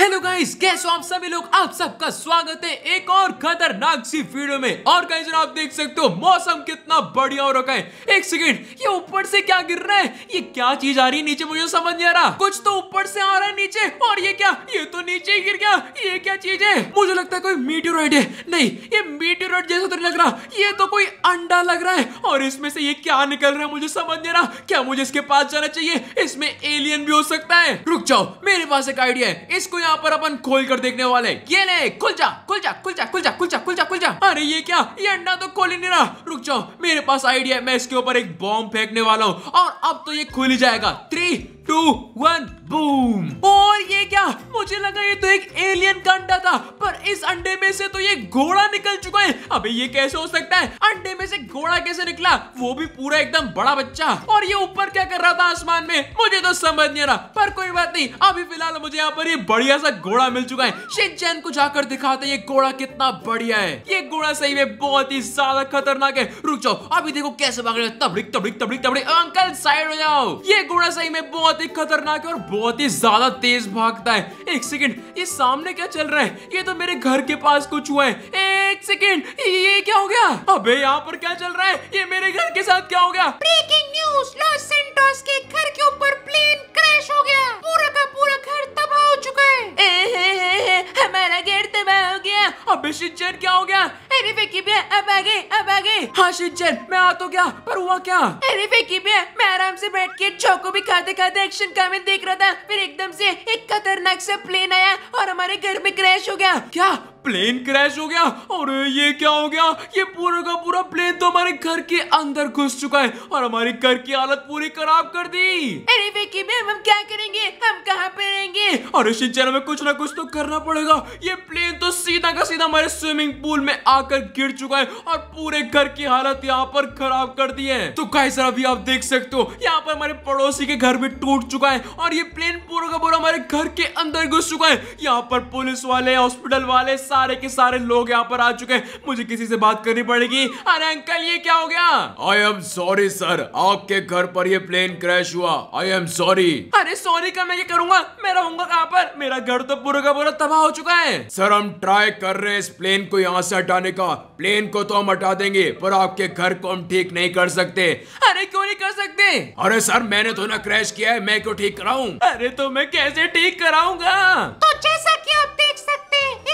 Hello guys कैसे हो आप सभी लोग आप सबका स्वागत है एक और खतरनाक सी वीडियो में और गाइस आप देख सकते हो मौसम कितना बढ़िया हो रखा है एक सेकंड ये ऊपर से क्या गिर रहा है ये क्या चीज आ रही है नीचे मुझे समझ नहीं आ रहा कुछ तो ऊपर से आ रहा है नीचे और ये क्या ये तो नीचे गिर गया ये क्या चीज है मुझे लगता है कोई मीटियोराइट है नहीं ये मीटियोराइट जैसा तो नहीं लग रहा ये तो कोई अंडा लग रहा है और इसमें से ये क्या निकल रहा है मुझे समझ नहीं आ रहा क्या मुझे इसके पास जाना चाहिए इसमें एलियन भी हो सकता है रुक जाओ मेरे पास एक आइडिया है इसको यहाँ पर अपन खोल कर देखने वाले ये ले खुल जा खुल जा खुल जा खुल जा खुल जा खुल जा खुल जा अरे ये क्या ये अंडा तो खोल ही नहीं रहा रुक जाओ मेरे पास आइडिया है मैं इसके ऊपर एक बॉम्ब फेंकने वाला हूँ और अब तो ये खुल ही जाएगा थ्री टू वन बूम और ये क्या मुझे लगा ये तो एक एलियन का अंडा था पर इस अंडे में से तो ये घोड़ा निकल चुका है अबे ये कैसे हो सकता है अंडे में से घोड़ा कैसे निकला वो भी पूरा एकदम बड़ा बच्चा और ये ऊपर क्या कर रहा था आसमान में मुझे तो समझ नहीं रहा पर कोई बात नहीं अभी फिलहाल मुझे यहाँ पर ये बढ़िया सा घोड़ा मिल चुका है शिनचैन को जाकर दिखाते ये घोड़ा कितना बढ़िया है ये घोड़ा सही में बहुत ही ज्यादा खतरनाक है रुक जाओ अभी देखो कैसे भाग रहे तबड़ी तबड़ी तबड़ी तबड़ी अंकल साइड हो जाओ ये घोड़ा सही में बहुत बहुत ही खतरनाक है और बहुत ही ज्यादा तेज भागता है एक सेकेंड ये सामने क्या चल रहा है ये तो मेरे घर के पास कुछ हुआ है एक सेकेंड ये क्या हो गया अबे यहाँ पर क्या चल रहा है ये मेरे घर के साथ क्या हो गया ब्रेकिंग न्यूज लॉस सेंटोस के घर के ऊपर प्लेन क्रैश हो गया पूरा का पूरा घर तबाह हो हमारा गेट तबाह हो गया अबे शिजर क्या हो गया अरे फिकी भैया अब आ गई अब आ गई हाँ शिजर मैं आ तो गया पर हुआ क्या अरे फेकी भैया मैं आराम से बैठ के चौको भी खाते खाते एक्शन का देख रहा था फिर एकदम से एक खतरनाक से प्लेन आया और हमारे घर में क्रैश हो गया क्या प्लेन क्रैश हो गया और ये क्या हो गया ये पूरा का पूरा प्लेन तो हमारे घर के अंदर घुस चुका है और हमारे घर की हालत पूरी खराब कर दी अरे विकी मैम हम क्या करेंगे हम कहाँ पे रहेंगे और शिंचन हमें कुछ ना कुछ तो करना पड़ेगा ये प्लेन तो सीधा का सीधा हमारे स्विमिंग पूल में आकर गिर चुका है और पूरे घर की हालत यहाँ पर खराब कर दी है तो सर अभी आप देख सकते हो यहाँ पर हमारे पड़ोसी के घर भी टूट चुका है और ये प्लेन पूरा का पूरा हमारे घर के अंदर घुस चुका है यहाँ पर पुलिस वाले हॉस्पिटल वाले सारे के सारे लोग यहाँ पर आ चुके हैं मुझे किसी से बात करनी पड़ेगी अरे अंकल ये क्या हो गया आई एम सॉरी सर आपके घर पर ये प्लेन क्रैश हुआ आई एम सॉरी अरे सॉरी का मैं ये करूंगा मेरा रहूंगा कहाँ पर मेरा घर तो पूरा का पूरा तबाह हो चुका है सर हम ट्राई कर रहे हैं इस प्लेन को यहाँ से हटाने का प्लेन को तो हम हटा देंगे पर आपके घर को हम ठीक नहीं कर सकते अरे क्यों नहीं कर सकते अरे सर मैंने तो ना क्रैश किया है मैं क्यों ठीक कराऊं अरे तो मैं कैसे ठीक कराऊंगा तो जैसा कि आप देख सकते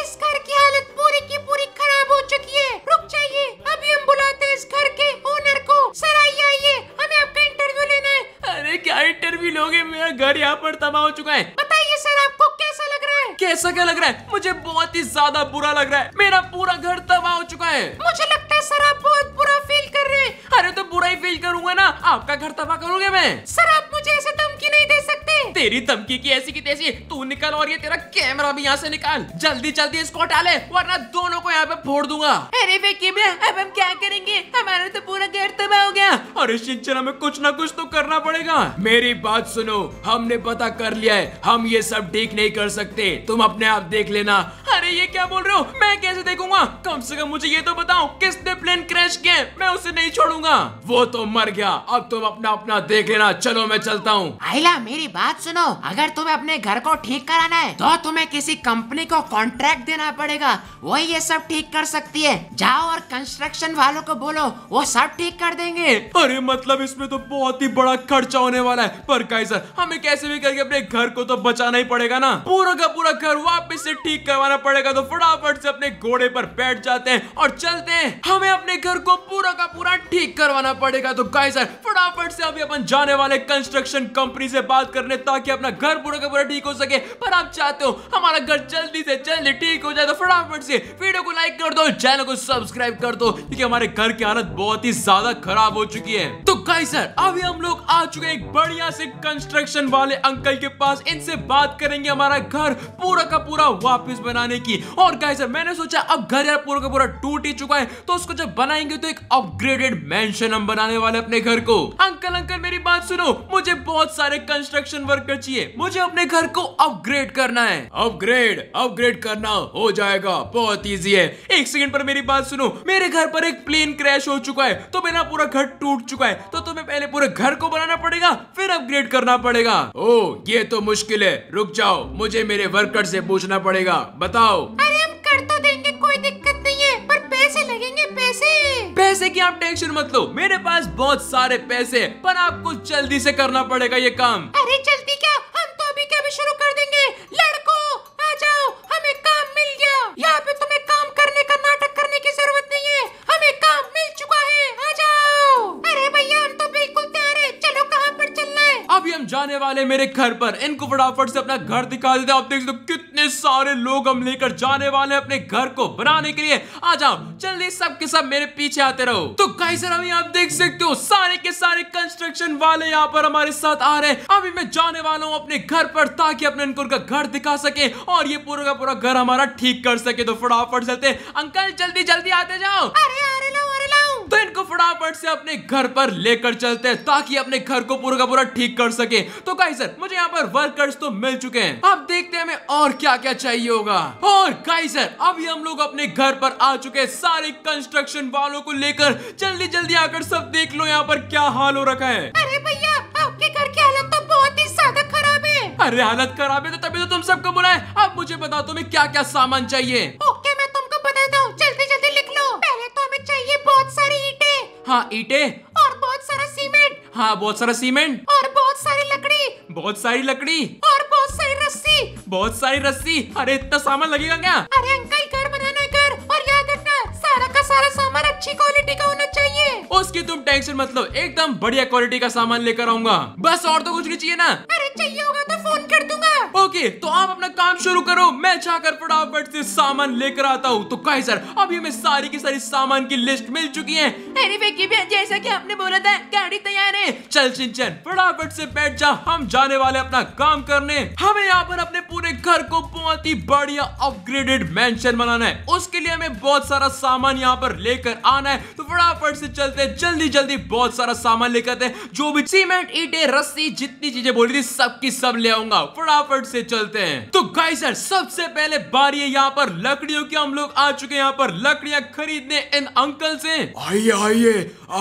इस घर की हालत पूरी की पूरी खराब हो चुकी है रुक जाइए अभी हम बुलाते हैं इस घर के ओनर को सर आइए आइए हमें आपका इंटरव्यू लेना है अरे क्या इंटरव्यू लोगे मेरा घर यहाँ पर तबाह हो चुका है बताइए सर आपको कैसा लग रहा है कैसा क्या लग रहा है मुझे बहुत ही ज्यादा बुरा लग रहा है मेरा पूरा घर तबाह हो चुका है मुझे लगता है सर आप बहुत बुरा फील कर रहे हैं अरे तो बुरा ही फील करूंगा ना आपका घर तबाह करूंगा मैं सर आप मुझे ऐसे धमकी नहीं दे सकते तेरी धमकी की ऐसी की तैसी तू निकल और ये तेरा कैमरा भी यहाँ से निकाल जल्दी जल्दी इसको हटा ले वरना दोनों को यहाँ पे फोड़ दूंगा अरे विक्की अब हम क्या करेंगे हमारा तो पूरा घर तबाह हो गया अरे सिंचन में कुछ ना कुछ तो करना पड़ेगा मेरी बात सुनो हमने पता कर लिया है हम ये सब ठीक नहीं कर सकते तुम अपने आप देख लेना अरे ये क्या बोल रहे हो मैं कैसे देखूंगा कम से कम मुझे ये तो बताओ किसने प्लेन क्रैश किया मैं उसे नहीं छोड़ूंगा वो तो मर गया अब तुम अपना अपना देख लेना चलो मैं चलता हूँ आइला मेरी बात सुनो अगर तुम्हें अपने घर को ठीक कराना है तो तुम्हें किसी कंपनी को कॉन्ट्रैक्ट देना पड़ेगा वही ये सब ठीक कर सकती है जाओ और कंस्ट्रक्शन वालों को बोलो वो सब ठीक कर देंगे अरे मतलब इसमें तो बहुत ही बड़ा खर्चा होने वाला है पर कैसर हमें कैसे भी करके अपने घर को तो बचाना ही पड़ेगा ना पूरा का पूरा घर वापस से ठीक करवाना पड़ेगा तो फटाफट से अपने घोड़े पर बैठ जाते हैं और चलते हैं हमें अपने घर को पूरा का पूरा ठीक करवाना पड़ेगा तो कैसर फटाफट से अभी अपन जाने वाले कंस्ट्रक्शन कंपनी से बात करने ताकि ताकि अपना घर पूरा का पूरा ठीक हो सके पर आप चाहते हो हमारा घर जल्दी से जल्दी ठीक हो जाए तो फटाफट से वीडियो को लाइक कर दो चैनल को सब्सक्राइब कर दो क्योंकि हमारे घर की हालत बहुत ही ज्यादा खराब हो चुकी है तो गाइस सर अभी हम लोग आ चुके हैं एक बढ़िया से कंस्ट्रक्शन वाले अंकल के पास इनसे बात करेंगे हमारा घर पूरा का पूरा वापिस बनाने की और गाइस सर मैंने सोचा अब घर यार पूरा का पूरा टूट ही चुका है तो उसको जब बनाएंगे तो एक अपग्रेडेड मैंशन हम बनाने वाले अपने घर को अंकल अंकल मेरी बात सुनो मुझे बहुत सारे कंस्ट्रक्शन वर्क वर्कर चाहिए मुझे अपने घर को अपग्रेड करना है अपग्रेड अपग्रेड करना हो जाएगा बहुत इजी है एक सेकंड पर मेरी बात सुनो मेरे घर पर एक प्लेन क्रैश हो चुका है तो मेरा पूरा घर टूट चुका है तो तुम्हें पहले पूरे घर को बनाना पड़ेगा फिर अपग्रेड करना पड़ेगा ओ ये तो मुश्किल है रुक जाओ मुझे मेरे वर्कर से पूछना पड़ेगा बताओ अरे हम कर तो पैसे की आप टेंशन मत लो मेरे पास बहुत सारे पैसे पर आपको जल्दी से करना पड़ेगा ये काम अरे जल्दी क्या हम तो अभी क्या भी शुरू कर देंगे लड़... आने वाले मेरे घर पर इनको फटाफट से अपना घर दिखा देते आप देख सकते हो कितने सारे लोग हम लेकर जाने वाले हैं अपने घर को बनाने के लिए आ जाओ जल्दी सब के सब मेरे पीछे आते रहो तो सर अभी आप देख सकते हो सारे के सारे कंस्ट्रक्शन वाले यहाँ पर हमारे साथ आ रहे हैं अभी मैं जाने वाला हूँ अपने घर पर ताकि अपने इनको उनका घर दिखा सके और ये पूरा का पूरा घर हमारा ठीक कर सके तो फटाफट चलते अंकल जल्दी जल्दी आते जाओ अरे को फटाफट से अपने घर पर लेकर चलते हैं ताकि अपने घर को पूरा का पूरा ठीक कर सके तो गाइस सर मुझे यहाँ पर वर्कर्स तो मिल चुके हैं अब देखते हैं हमें और क्या क्या चाहिए होगा और गाइस सर अभी हम लोग अपने घर पर आ चुके हैं सारे कंस्ट्रक्शन वालों को लेकर जल्दी जल्दी आकर सब देख लो यहाँ पर क्या हाल हो रखा है अरे भैया आपके घर की हालत तो बहुत ही ज्यादा खराब है अरे हालत खराब है तो तभी तो तुम सबको बुलाए अब मुझे बताओ तुम्हें क्या क्या सामान चाहिए ओ, हाँ ईटे और बहुत सारा सीमेंट हाँ बहुत सारा सीमेंट और बहुत सारी लकड़ी बहुत सारी लकड़ी और बहुत सारी रस्सी बहुत सारी रस्सी अरे इतना सामान लगेगा क्या अरे अंकल घर बनाना घर और याद रखना सारा का सारा सामान अच्छी क्वालिटी का होना चाहिए उसकी तुम टेंशन मतलब एकदम बढ़िया क्वालिटी का सामान लेकर आऊंगा बस और तो कुछ नहीं चाहिए ना ओके तो आप अपना काम शुरू करो मैं जाकर फटाफट से सामान लेकर आता हूँ तो कहे सर अभी हमें सारी की सारी सामान की लिस्ट मिल चुकी है अरे जैसा की आपने बोला था गाड़ी तैयार है चल चिंचन फटाफट से बैठ जा हम जाने वाले अपना काम करने हमें यहाँ पर अपने पूरे घर को बहुत ही बढ़िया अपग्रेडेड मैंशन बनाना है उसके लिए हमें बहुत सारा सामान यहाँ पर लेकर आना है तो फटाफट से चलते हैं जल्दी जल्दी बहुत सारा सामान लेकर आते हैं जो भी सीमेंट ईटे रस्सी जितनी चीजें बोली थी सबकी सब ले आऊंगा फटाफट से चलते हैं तो गाइस यार सबसे पहले बारी है यहाँ पर लकड़ियों की हम लोग आ चुके हैं यहाँ पर लकड़ियां खरीदने इन अंकल से आइए आइए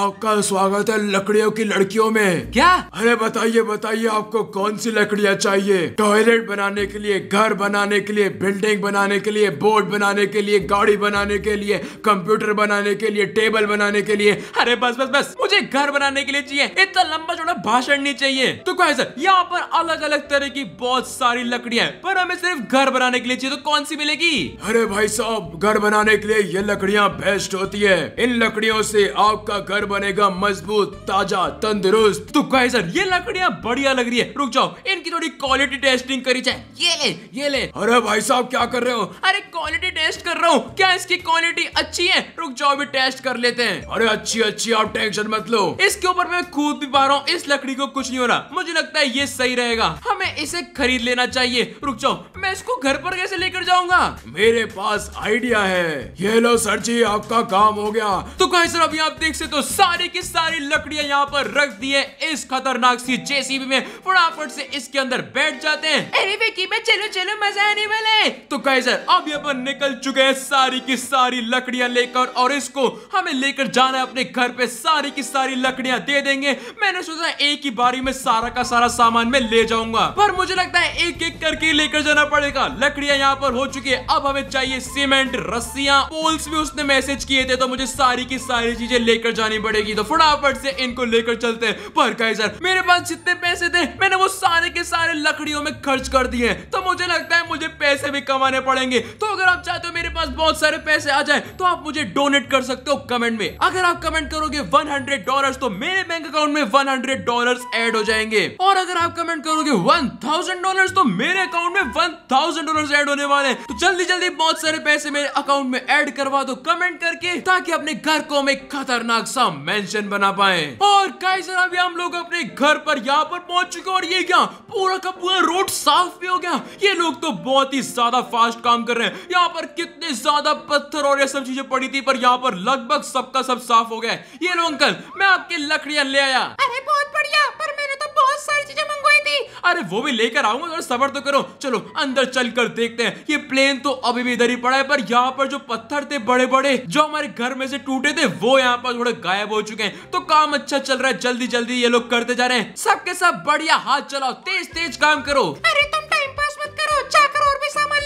आपका स्वागत है लकड़ियों की लड़कियों में क्या अरे बताइए बताइए आपको कौन सी लकड़ियाँ चाहिए टॉयलेट बनाने के लिए घर बनाने के लिए बिल्डिंग बनाने के लिए बोर्ड बनाने के लिए गाड़ी बनाने के लिए कंप्यूटर बनाने के लिए टेबल बनाने के लिए अरे बस बस बस मुझे घर बनाने के लिए चाहिए इतना लंबा छोटा भाषण नहीं चाहिए तो सर यहाँ पर अलग अलग तरह की बहुत सारी लकड़ियां पर हमें सिर्फ घर बनाने के लिए चाहिए तो कौन सी मिलेगी अरे भाई साहब घर बनाने के लिए ये लकड़ियाँ बेस्ट होती है इन लकड़ियों से आपका घर बनेगा मजबूत ताजा तंदुरुस्त तो कहे सर ये लकड़ियाँ बढ़िया लग रही है रुक जाओ इनकी थोड़ी क्वालिटी टेस्टिंग करी जाए ये ले ये ले अरे भाई साहब क्या कर रहे हो अरे क्वालिटी टेस्ट कर रहा हूँ क्या इसकी क्वालिटी अच्छी है रुक जाओ भी टेस्ट कर लेते हैं अरे अच्छी अच्छी आप टेंशन मत लो इसके ऊपर मैं कूद भी पा रहा हूँ इस लकड़ी को कुछ नहीं हो रहा मुझे लगता है ये सही रहेगा हमें इसे खरीद लेना चाहिए रुक जाओ मैं इसको घर पर कैसे लेकर जाऊंगा मेरे पास आइडिया है ये लो सर जी आपका काम हो गया तो कहीं सर अभी आप देख सकते तो सारी की सारी लकड़ियां यहाँ पर रख दी है इस खतरनाक सी जेसीबी में फटाफट से इसके अंदर बैठ जाते हैं अरे बेकी में चलो चलो मजा आने वाले तो कहीं सर अभी अपन निकल चुके हैं सारी की सारी लकड़ियां लेकर और इसको हमें लेकर जाना है अपने घर पे सारी की सारी लकड़ियां दे देंगे मैंने सोचा एक ही बारी में सारा का सारा सामान मैं ले जाऊंगा पर मुझे लगता है एक एक करके लेकर जाना पड़ेगा लकड़ियां यहाँ पर हो चुकी है अब हमें चाहिए सीमेंट रस्सियां पोल्स भी उसने मैसेज किए थे तो मुझे सारी की सारी चीजें लेकर जानी पड़ेगी तो फटाफट से इनको लेकर चलते पर कैसर मेरे पास जितने पैसे थे मैंने वो सारे के सारे लकड़ियों में खर्च कर दिए तो मुझे लगता है मुझे पैसे भी कमाने पड़ेंगे तो अगर आप चाहते हो मेरे पास बहुत सारे पैसे आ जाए तो आप मुझे डोनेट कर सकते हो कमेंट में अगर आप कमेंट करोगे वन हंड्रेड डॉलर तो मेरे बैंक अकाउंट में वन हंड्रेड डॉलर एड हो जाएंगे और अगर आप कमेंट करोगे वन थाउजेंड डॉलर तो मेरे अकाउंट में वन थाउजेंड डॉलर एड होने वाले तो जल्दी जल्दी बहुत सारे पैसे मेरे अकाउंट में एड करवा दो कमेंट करके ताकि अपने घर को हम एक खतरनाक सा मेंशन बना पाए और कई सर अभी हम लोग अपने घर पर यहाँ पर पहुंच चुके और ये क्या पूरा का पूरा रोड साफ भी हो गया ये लोग तो बहुत ही ज्यादा फास्ट काम कर रहे हैं यहाँ पर कितने ज्यादा पत्थर और ये सब चीजें पड़ी थी पर यहाँ पर लगभग सबका सब साफ हो गया ये लो अंकल मैं आपकी लकड़ियां ले आया अरे बहुत बढ़िया पर अरे वो भी लेकर आऊंगा सबर तो करो चलो अंदर चल कर देखते हैं ये प्लेन तो अभी भी इधर ही पड़ा है पर यहाँ पर जो पत्थर थे बड़े बड़े जो हमारे घर में से टूटे थे वो यहाँ पर थोड़े गायब हो चुके हैं तो काम अच्छा चल रहा है जल्दी जल्दी ये लोग करते जा रहे हैं सबके सब बढ़िया हाथ चलाओ तेज तेज काम करो अरे तुम टाइम पास मत करो जाकर और भी सामान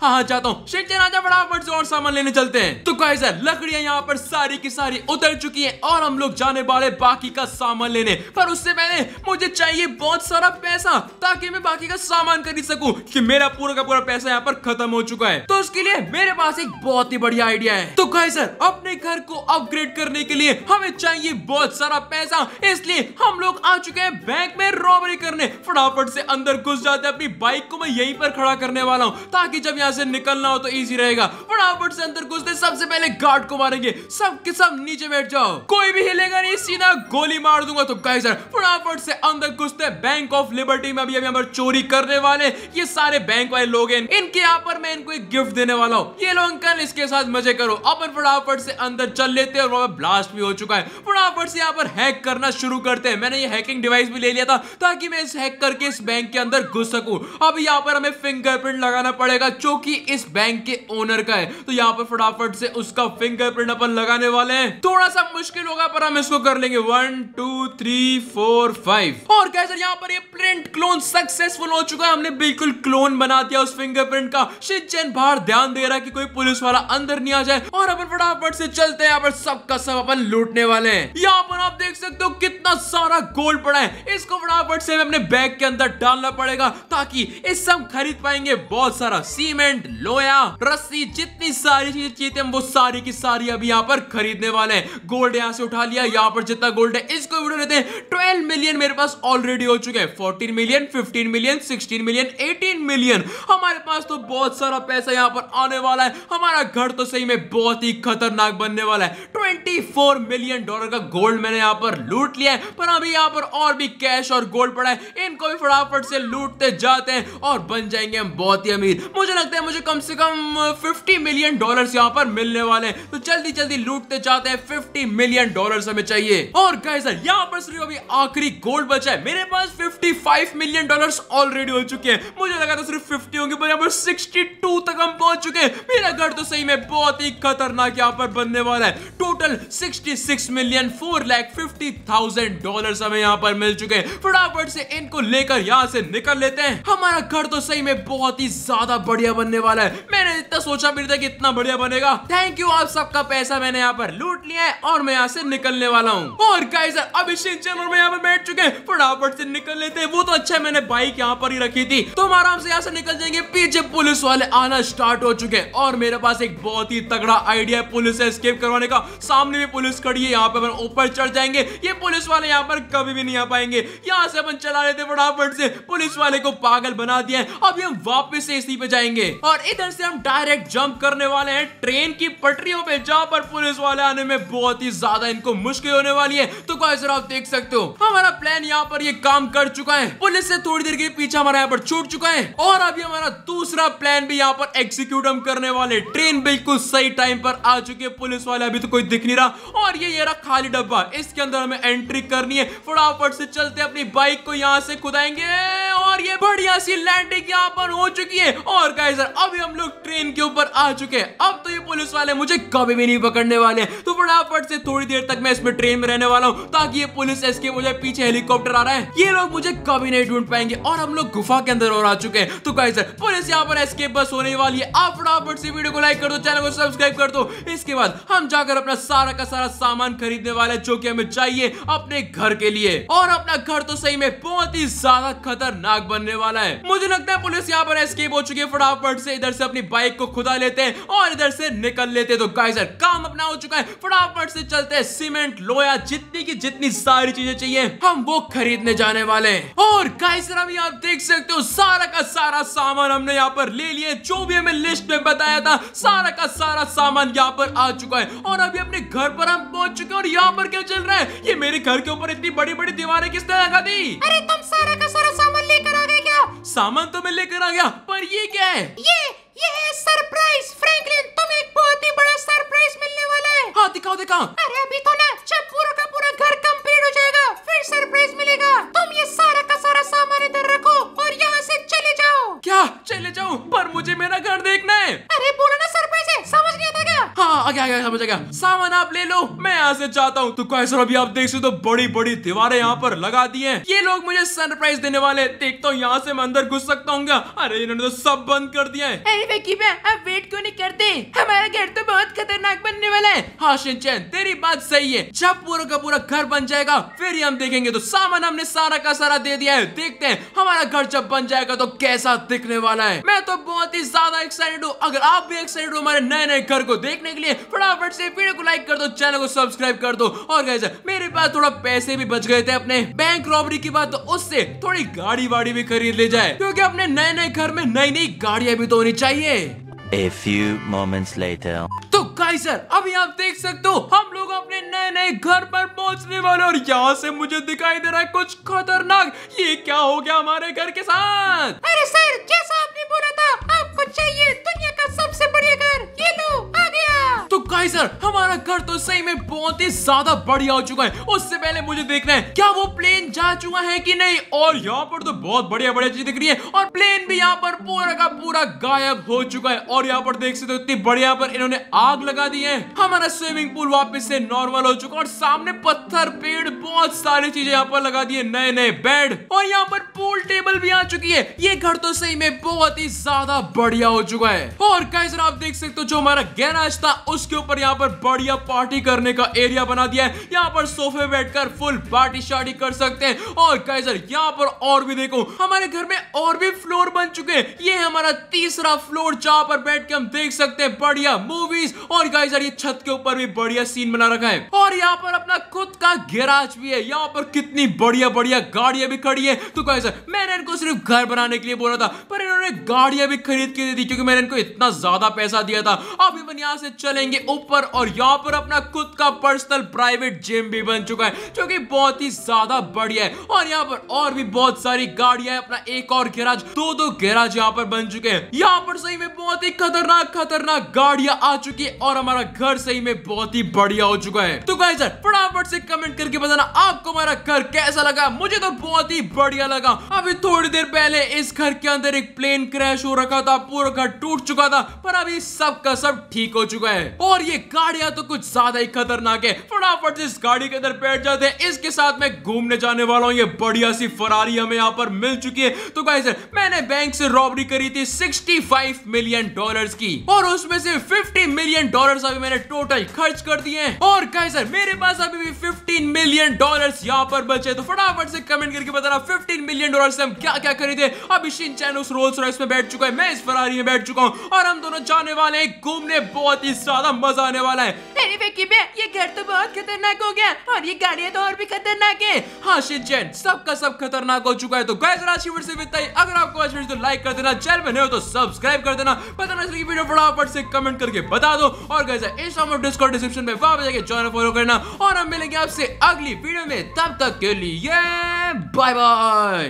हाँ, हाँ जाता हूँ जी आजा फटाफट से और सामान लेने चलते हैं तो सर लकड़िया यहाँ पर सारी की सारी उतर चुकी है और हम लोग जाने वाले बाकी का सामान लेने पर उससे पहले मुझे चाहिए बहुत सारा पैसा ताकि मैं बाकी का सामान खरीद सकूँ की मेरा पूरा का पूरा पैसा यहाँ पर खत्म हो चुका है तो उसके लिए मेरे पास एक बहुत ही बढ़िया आइडिया है तो कहे सर अपने घर को अपग्रेड करने के लिए हमें चाहिए बहुत सारा पैसा इसलिए हम लोग आ चुके हैं बैंक में रॉबरी करने फटाफट से अंदर घुस जाते अपनी बाइक को मैं यहीं पर खड़ा करने वाला हूँ ताकि जब यहाँ यहाँ से निकलना हो तो इजी रहेगा फटाफट से अंदर घुसते सबसे पहले गार्ड को मारेंगे सब के सब नीचे बैठ जाओ कोई भी हिलेगा नहीं सीधा गोली मार दूंगा तो कहे सर फटाफट से अंदर घुसते बैंक ऑफ लिबर्टी में अभी अभी हमारे चोरी करने वाले ये सारे बैंक वाले लोग हैं इनके यहाँ पर मैं इनको एक गिफ्ट देने वाला हूँ ये लोग अंकल इसके साथ मजे करो अपन फटाफट से अंदर चल लेते हैं और वहां ब्लास्ट भी हो चुका है फटाफट से यहाँ पर हैक करना शुरू करते हैं मैंने ये हैकिंग डिवाइस भी ले लिया था ताकि मैं इस हैक करके इस बैंक के अंदर घुस सकूं अब यहाँ पर हमें फिंगरप्रिंट लगाना पड़ेगा जो कि इस बैंक के ओनर का है तो यहाँ पर फटाफट से उसका फिंगरप्रिंट अपन लगाने वाले हैं थोड़ा सा मुश्किल होगा पर हम इसको कर लेंगे one two three four five और क्या सर यहाँ पर ये प्रिंट क्लोन सक्सेसफुल हो चुका है हमने बिल्कुल क्लोन बना दिया उस फिंगरप्रिंट का शिजन बाहर ध्यान दे रहा है कि कोई पुलिस वाला अंदर नहीं आ जाए और अपन फटाफट से चलते हैं यहाँ पर सबका सब अपन लूटने वाले हैं यहाँ पर आप देख सकते हो कितना सारा गोल्ड पड़ा है इसको फटाफट से अपने बैग के अंदर डालना पड़ेगा ताकि इस सब खरीद पाएंगे बहुत सारा सीमेंट बैंड लोया रस्सी जितनी सारी चीजें चाहिए हम वो सारी की सारी अभी यहाँ पर खरीदने वाले हैं गोल्ड यहाँ से उठा लिया यहाँ पर जितना गोल्ड है इसको वीडियो लेते हैं ट्वेल्व मिलियन मेरे पास ऑलरेडी हो चुके हैं fourteen million fifteen million sixteen million eighteen million हमारे पास तो बहुत सारा पैसा यहाँ पर आने वाला है हमारा घर तो सही में बहुत ही खतरनाक बनने वाला है ट्वेंटी फोर मिलियन डॉलर का गोल्ड मैंने यहाँ पर लूट लिया है पर अभी यहाँ पर और भी कैश और गोल्ड पड़ा है इनको भी फटाफट से लूटते जाते हैं और बन जाएंगे हम बहुत ही अमीर मुझे लगता है से मुझे कम से कम 50 मिलियन डॉलर्स यहाँ पर मिलने वाले हैं तो जल्दी जल्दी लूटते जाते हैं 50 मिलियन डॉलर्स हमें चाहिए और गाइस यहाँ पर सिर्फ अभी आखिरी गोल्ड बचा है मेरे पास 55 मिलियन डॉलर्स ऑलरेडी हो चुके हैं मुझे लगा था सिर्फ 50 होंगे पर यहाँ पर 62 तक हम पहुंच चुके हैं मेरा घर तो सही में बहुत ही खतरनाक यहाँ पर बनने वाला है total 66 million four lakh fifty thousand dollars हमें यहाँ पर मिल चुके हैं फटाफट से इनको लेकर यहाँ से निकल लेते हैं हमारा घर तो सही में बहुत ही ज्यादा बढ़िया बनने वाला है मैंने इतना सोचा भी था कि इतना बढ़िया बनेगा थैंक यू आप सबका पैसा मैंने यहाँ पर लूट लिया है और मैं यहाँ से निकलने वाला हूँ और कैसे अभी चैनल में यहाँ पर बैठ चुके हैं फटाफट से निकल लेते हैं वो तो अच्छा है मैंने बाइक यहाँ पर ही रखी थी तुम तो आराम से यहाँ से निकल जाएंगे पीछे पुलिस वाले आना स्टार्ट हो चुके हैं और मेरे पास एक बहुत ही तगड़ा आइडिया है पुलिस से स्केप करवाने का सामने भी पुलिस खड़ी है यहाँ पर ऊपर चढ़ जाएंगे ये पुलिस वाले यहाँ पर कभी भी नहीं आ पाएंगे यहाँ से अपन चला लेते फटाफट से पुलिस वाले को पागल बना दिया है अभी हम वापस से इसी पे जाएंगे और इधर से हम डायरेक्ट जंप करने वाले हैं ट्रेन की पटरियों पे जहाँ पर पुलिस वाले आने में बहुत ही ज्यादा इनको मुश्किल होने वाली है तो सर आप देख सकते हो हमारा प्लान यहाँ पर ये काम कर चुका है पुलिस से थोड़ी देर के पीछे हमारा यहाँ पर छूट चुका है और अभी हमारा दूसरा प्लान भी यहाँ पर एक्सिक्यूट हम करने वाले ट्रेन बिल्कुल सही टाइम पर आ चुकी है पुलिस वाले अभी तो कोई दिख नहीं रहा और ये ये रहा खाली डब्बा इसके अंदर हमें एंट्री करनी है फटाफट से चलते अपनी बाइक को यहाँ से खुदाएंगे और ये बढ़िया सी लैंडिंग यहाँ पर हो चुकी है और गाइस सर अभी हम लोग ट्रेन के ऊपर आ चुके हैं अब तो ये पुलिस वाले मुझे कभी भी नहीं पकड़ने वाले तो फटाफट से थोड़ी देर तक मैं इसमें ट्रेन में रहने वाला हूँ ताकि ये पुलिस एसके मुझे पीछे हेलीकॉप्टर आ रहा है ये लोग मुझे कभी नहीं ढूंढ पाएंगे और हम लोग गुफा के अंदर और आ चुके हैं तो गाइस सर पुलिस यहाँ पर एसके बस होने वाली है आप फटाफट से वीडियो को लाइक कर दो चैनल को सब्सक्राइब कर दो इसके बाद हम जाकर अपना सारा का सारा सामान खरीदने वाले जो की हमें चाहिए अपने घर के लिए और अपना घर तो सही में बहुत ही ज्यादा खतरनाक बनने वाला है मुझे लगता है पुलिस यहाँ पर एस्केप हो चुकी है फटाफट फटाफट से इधर से अपनी बाइक को खुदा लेते हैं और इधर से निकल लेते तो गाइस यार काम अपना हो चुका है फटाफट से चलते हैं सीमेंट लोया जितनी की जितनी सारी चीजें चाहिए हम वो खरीदने जाने वाले हैं और गाइस अभी आप देख सकते हो सारा का सारा सामान हमने यहाँ पर ले लिए जो भी हमें लिस्ट में बताया था सारा का सारा सामान यहाँ पर आ चुका है और अभी अपने घर पर हम पहुंच चुके हैं और यहाँ पर क्या चल रहा है ये मेरे घर के ऊपर इतनी बड़ी बड़ी दीवारें किसने लगा दी अरे तुम सारा का सारा सामान सामान तो मैं लेकर आ गया पर ये क्या है ये ये है सरप्राइज फ्रैंकलिन तुम एक बहुत ही बड़ा सरप्राइज मिलने वाला है हाँ दिखाओ दिखाओ अरे अभी तो ना जब पूरा का पूरा घर कंप्लीट हो जाएगा फिर सरप्राइज मिलेगा तुम ये सारा का सारा सामान इधर रखो और यहाँ से चले जाओ क्या चले जाओ पर मुझे मेरा घर देखना है अरे बोला आगे आगे समझ गया सामान आप ले लो मैं यहाँ से जाता हूँ तो कैसर अभी आप देख सकते हो बड़ी बड़ी दीवारें यहाँ पर लगा दी है ये लोग मुझे सरप्राइज देने वाले देखता हूँ यहाँ से मैं अंदर घुस सकता हूँ अरे इन्होंने तो सब बंद कर दिया है आप वेट क्यों नहीं करते हमारा घर तो बहुत खतरनाक बनने वाला है हाँ शिनचैन तेरी बात सही है जब पूरा का पूरा घर बन जाएगा फिर ही हम देखेंगे तो सामान हमने सारा का सारा दे दिया है देखते हैं हमारा घर जब बन जाएगा तो कैसा दिखने वाला है मैं तो बहुत ही ज्यादा एक्साइटेड हूँ अगर आप भी एक्साइटेड हो हमारे नए नए घर को देखने के लिए फटाफट से वीडियो को लाइक कर दो चैनल को सब्सक्राइब कर दो और कैसे मेरे पास थोड़ा पैसे भी बच गए थे अपने बैंक रॉबरी की बात तो उससे थोड़ी गाड़ी वाड़ी भी खरीद ले जाए क्योंकि अपने नए नए घर में नई नई गाड़ियां भी तो होनी चाहिए A few moments later. तो गाइस सर अभी आप देख सकते हो हम लोग अपने नए नए घर पर पहुंचने वाले और यहाँ से मुझे दिखाई दे रहा है कुछ खतरनाक ये क्या हो गया हमारे घर के साथ अरे सर जैसा आपने बोला था आपको चाहिए दुनिया का सबसे बढ़िया घर ये लो गाइस सर हमारा घर तो सही में बहुत ही ज्यादा बढ़िया हो चुका है उससे पहले मुझे देखना है क्या वो प्लेन जा चुका है कि नहीं और यहाँ पर तो बहुत बढ़िया बढ़िया चीज दिख रही है और प्लेन भी यहाँ पर पूरा का पूरा गायब हो चुका है और यहाँ पर देख सकते हो इतनी बढ़िया पर इन्होंने आग लगा दी है हमारा स्विमिंग पूल वापिस से नॉर्मल हो चुका और सामने पत्थर पेड़ बहुत सारी चीजें यहाँ पर लगा दी है नए नए बेड और यहाँ पर पूल टेबल भी आ चुकी है ये घर तो सही में बहुत ही ज्यादा बढ़िया हो चुका है और कैसे आप देख सकते हो जो हमारा गैराज था उसके ऊपर यहाँ पर बढ़िया पार्टी करने का एरिया बना दिया है यहाँ पर सोफे बैठकर फुल पार्टी शार्टी कर सकते हैं और गाइजर यहाँ पर और भी देखो हमारे घर में और भी फ्लोर बन चुके हैं ये हमारा तीसरा फ्लोर जहाँ पर बैठ के हम देख सकते हैं बढ़िया मूवीज और गाइजर ये छत के ऊपर भी बढ़िया सीन बना रखा है और यहाँ पर अपना खुद का गैराज भी है यहाँ पर कितनी बढ़िया बढ़िया गाड़िया भी खड़ी है तो गाइजर मैंने इनको सिर्फ घर बनाने के लिए बोला था पर इन्होंने गाड़िया भी खरीद के दी थी क्योंकि मैंने इनको इतना ज्यादा पैसा दिया था अब इवन यहाँ से चलेंगे ऊपर और यहाँ पर अपना खुद का पर्सनल प्राइवेट जिम भी बन चुका है जो कि बहुत ही ज्यादा बढ़िया है और यहाँ पर और भी बहुत सारी गाड़िया है अपना एक और गैराज दो दो गैराज यहाँ पर बन चुके हैं यहाँ पर सही में बहुत ही खतरनाक खतरनाक गाड़िया आ चुकी है और हमारा घर सही में बहुत ही बढ़िया हो चुका है तो गाइस फटाफट से कमेंट करके बताना आपको हमारा घर कैसा लगा मुझे तो बहुत ही बढ़िया लगा अभी थोड़ी देर पहले इस घर के अंदर एक प्लेन क्रैश हो रखा था पूरा घर टूट चुका था पर अभी सब का सब ठीक हो चुका है और और ये गाड़िया तो कुछ ज्यादा ही खतरनाक है फटाफट से इस गाड़ी के अंदर बैठ जाते हैं इसके साथ मैं घूमने जाने वाला हूँ ये बढ़िया सी फरारी हमें यहाँ पर मिल चुकी है तो गाइस मैंने बैंक से रॉबरी करी थी 65 मिलियन डॉलर्स की और उसमें से 50 मिलियन डॉलर्स अभी मैंने टोटल खर्च कर दिए हैं और गाइस मेरे पास अभी भी 15 मिलियन डॉलर्स यहाँ पर बचे तो फटाफट से कमेंट करके बताना 15 मिलियन डॉलर्स से हम क्या क्या खरीदे अभी शिन चैन उस रोल्स रॉयस में बैठ चुका है मैं इस फरारी में बैठ चुका हूँ और हम दोनों जाने वाले हैं घूमने बहुत ही ज्यादा मजा आने वाला है अरे विक्की बे ये घर तो बहुत खतरनाक हो गया और ये गाड़ियाँ तो और भी खतरनाक है हाँ शिनचैन सबका सब खतरनाक हो चुका है तो गैस राशि से अगर आपको आज तो लाइक कर देना चैनल में नहीं हो तो सब्सक्राइब कर देना पता ना चलेगी वीडियो फटाफट से कमेंट करके बता दो और गैस इस डिस्कॉर्ड डिस्क्रिप्शन में वहां जाके चैनल फॉलो करना और हम मिलेंगे आपसे अगली वीडियो में तब तक के लिए बाय बाय